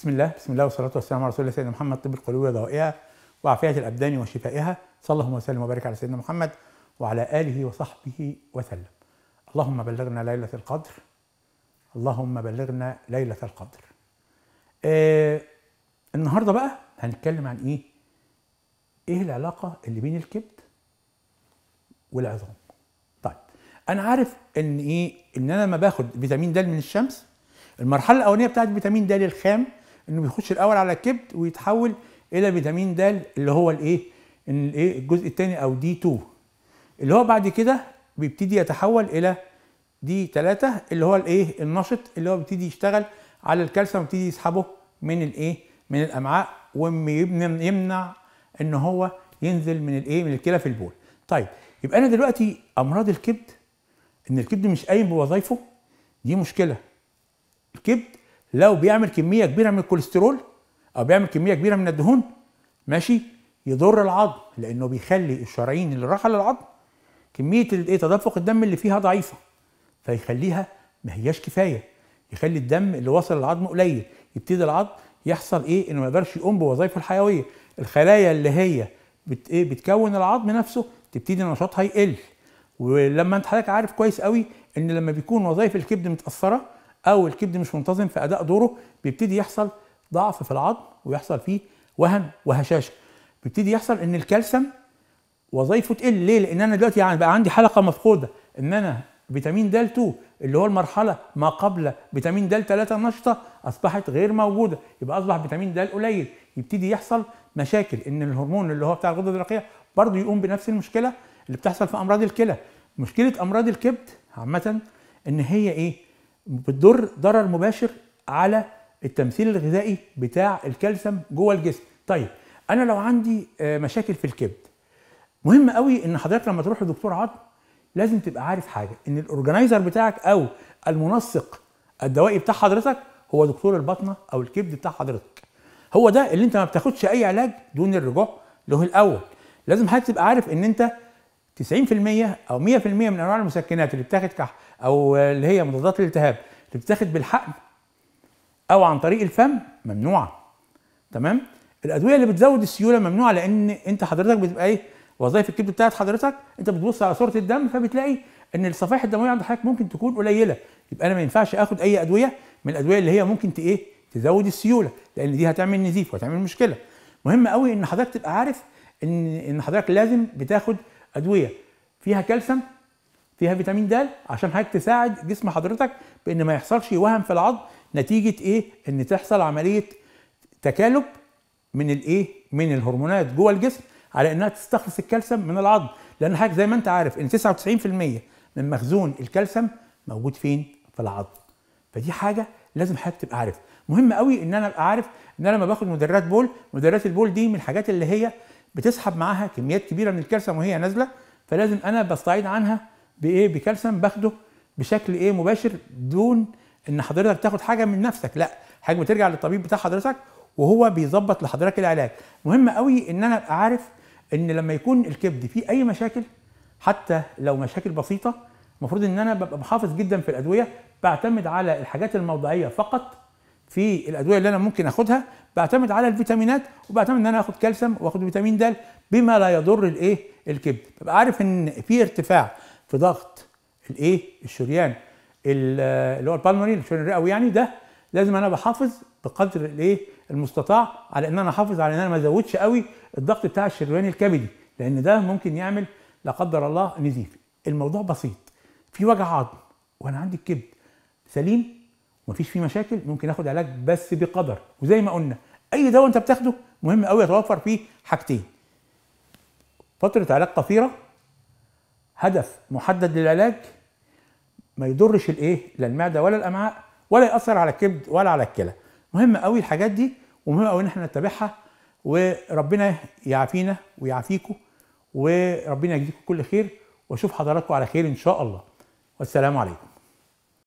بسم الله بسم الله والصلاة والسلام على رسول الله سيدنا محمد طب القلوب ودوائها وعافية الأبدان وشفائها صلى الله وسلم وبارك على سيدنا محمد وعلى آله وصحبه وسلم اللهم بلغنا ليلة القدر اللهم بلغنا ليلة القدر آه النهاردة بقى هنتكلم عن إيه إيه العلاقة اللي بين الكبد والعظام طيب أنا عارف إن إيه إن أنا لما باخد فيتامين د من الشمس المرحله الاولانيه بتاعت فيتامين د الخام انه بيخش الاول على الكبد ويتحول الى فيتامين د اللي هو الايه الايه الجزء الثاني او دي 2 اللي هو بعد كده بيبتدي يتحول الى دي 3 اللي هو الايه النشط اللي هو بيبتدي يشتغل على الكالسيوم ويبتدي يسحبه من الايه من الامعاء ويمنع ان هو ينزل من الايه من الكلى في البول طيب يبقى انا دلوقتي امراض الكبد ان الكبد مش قايم بوظايفه دي مشكله الكبد لو بيعمل كميه كبيره من الكوليسترول او بيعمل كميه كبيره من الدهون ماشي يضر العظم لانه بيخلي الشرايين اللي رايحه للعظم كميه الايه تدفق الدم اللي فيها ضعيفه فيخليها ما هياش كفايه يخلي الدم اللي وصل للعظم قليل يبتدي العظم يحصل ايه انه ما يقدرش يقوم بوظائفه الحيويه الخلايا اللي هي بت ايه بتكون العظم نفسه تبتدي نشاطها يقل ولما انت حضرتك عارف كويس قوي ان لما بيكون وظائف الكبد متاثره او الكبد مش منتظم في اداء دوره بيبتدي يحصل ضعف في العظم ويحصل فيه وهن وهشاشه بيبتدي يحصل ان الكالسيوم وظايفه تقل ليه لان انا دلوقتي يعني بقى عندي حلقه مفقوده ان انا فيتامين د 2 اللي هو المرحله ما قبل فيتامين د 3 النشطه اصبحت غير موجوده يبقى اصبح فيتامين د قليل يبتدي يحصل مشاكل ان الهرمون اللي هو بتاع الغده الدرقيه برضه يقوم بنفس المشكله اللي بتحصل في امراض الكلى مشكله امراض الكبد عامه ان هي ايه بتضر ضرر مباشر على التمثيل الغذائي بتاع الكالسيوم جوه الجسم طيب انا لو عندي آه، مشاكل في الكبد مهم قوي ان حضرتك لما تروح لدكتور عظم لازم تبقى عارف حاجه ان الاورجنايزر بتاعك او المنسق الدوائي بتاع حضرتك هو دكتور البطنه او الكبد بتاع حضرتك هو ده اللي انت ما بتاخدش اي علاج دون الرجوع له الاول لازم حضرتك تبقى عارف ان انت 90% او 100% من انواع المسكنات اللي بتاخد كح او اللي هي مضادات الالتهاب اللي بتاخد بالحقن او عن طريق الفم ممنوعه تمام الادويه اللي بتزود السيوله ممنوعه لان انت حضرتك بتبقى ايه وظائف الكبد بتاعت حضرتك انت بتبص على صوره الدم فبتلاقي ان الصفائح الدمويه عند حضرتك ممكن تكون قليله يبقى انا ما ينفعش اخد اي ادويه من الادويه اللي هي ممكن ايه تزود السيوله لان دي هتعمل نزيف وهتعمل مشكله مهم قوي ان حضرتك تبقى عارف ان ان حضرتك لازم بتاخد ادويه فيها كالسيوم فيها فيتامين د عشان حضرتك تساعد جسم حضرتك بان ما يحصلش وهم في العظم نتيجه ايه ان تحصل عمليه تكالب من الايه من الهرمونات جوه الجسم على انها تستخلص الكالسيوم من العظم لان حضرتك زي ما انت عارف ان 99% من مخزون الكالسيوم موجود فين في العظم فدي حاجه لازم حضرتك تبقى عارف مهم قوي ان انا ابقى عارف ان انا لما باخد مدرات بول مدرات البول دي من الحاجات اللي هي بتسحب معاها كميات كبيره من الكالسيوم وهي نازله فلازم انا بستعيد عنها بايه بكالسيوم باخده بشكل ايه مباشر دون ان حضرتك تاخد حاجه من نفسك لا حاجه بترجع للطبيب بتاع حضرتك وهو بيظبط لحضرتك العلاج مهم قوي ان انا ابقى عارف ان لما يكون الكبد فيه اي مشاكل حتى لو مشاكل بسيطه المفروض ان انا ببقى محافظ جدا في الادويه بعتمد على الحاجات الموضعيه فقط في الادويه اللي انا ممكن اخدها بعتمد على الفيتامينات وبعتمد ان انا اخد كالسيوم واخد فيتامين د بما لا يضر الايه الكبد ببقى عارف ان في ارتفاع في ضغط الايه الشريان اللي هو البالمري الشريان الرئوي يعني ده لازم انا بحافظ بقدر الايه المستطاع على ان انا احافظ على ان انا ما ازودش قوي الضغط بتاع الشريان الكبدي لان ده ممكن يعمل لا قدر الله نزيف الموضوع بسيط في وجع عظم وانا عندي الكبد سليم ومفيش فيه مشاكل ممكن اخد علاج بس بقدر وزي ما قلنا اي دواء انت بتاخده مهم قوي يتوفر فيه حاجتين فتره علاج قصيره هدف محدد للعلاج ما يضرش الايه لا المعده ولا الامعاء ولا ياثر على الكبد ولا على الكلى مهم قوي الحاجات دي ومهم قوي ان احنا نتبعها وربنا يعافينا ويعافيكم وربنا يجزيكم كل خير واشوف حضراتكم على خير ان شاء الله والسلام عليكم